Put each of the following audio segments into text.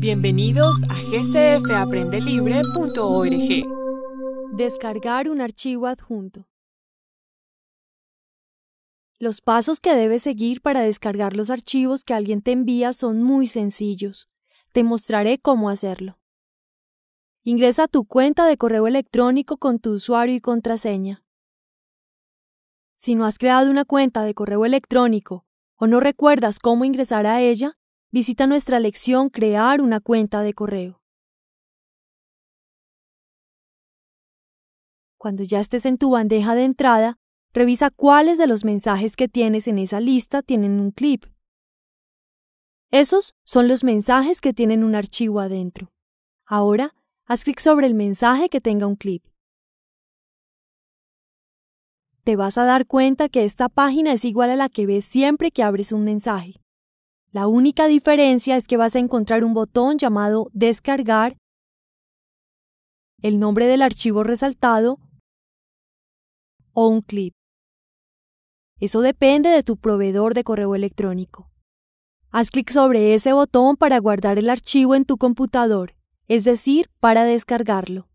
Bienvenidos a GCFAprendeLibre.org Descargar un archivo adjunto. Los pasos que debes seguir para descargar los archivos que alguien te envía son muy sencillos. Te mostraré cómo hacerlo. Ingresa tu cuenta de correo electrónico con tu usuario y contraseña. Si no has creado una cuenta de correo electrónico o no recuerdas cómo ingresar a ella, Visita nuestra lección Crear una cuenta de correo. Cuando ya estés en tu bandeja de entrada, revisa cuáles de los mensajes que tienes en esa lista tienen un clip. Esos son los mensajes que tienen un archivo adentro. Ahora, haz clic sobre el mensaje que tenga un clip. Te vas a dar cuenta que esta página es igual a la que ves siempre que abres un mensaje. La única diferencia es que vas a encontrar un botón llamado Descargar, el nombre del archivo resaltado o un clip. Eso depende de tu proveedor de correo electrónico. Haz clic sobre ese botón para guardar el archivo en tu computador, es decir, para descargarlo.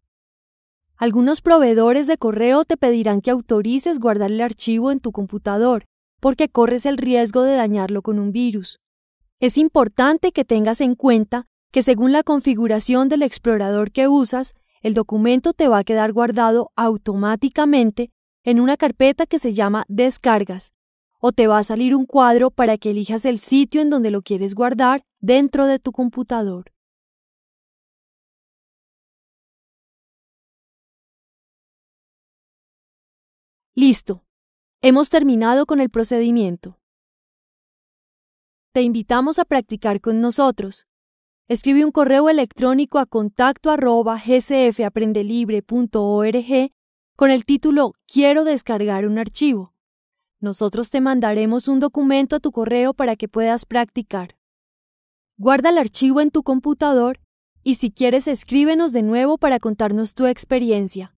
Algunos proveedores de correo te pedirán que autorices guardar el archivo en tu computador, porque corres el riesgo de dañarlo con un virus. Es importante que tengas en cuenta que según la configuración del explorador que usas, el documento te va a quedar guardado automáticamente en una carpeta que se llama descargas, o te va a salir un cuadro para que elijas el sitio en donde lo quieres guardar dentro de tu computador. Listo. Hemos terminado con el procedimiento. Te invitamos a practicar con nosotros. Escribe un correo electrónico a contacto con el título Quiero descargar un archivo. Nosotros te mandaremos un documento a tu correo para que puedas practicar. Guarda el archivo en tu computador y si quieres escríbenos de nuevo para contarnos tu experiencia.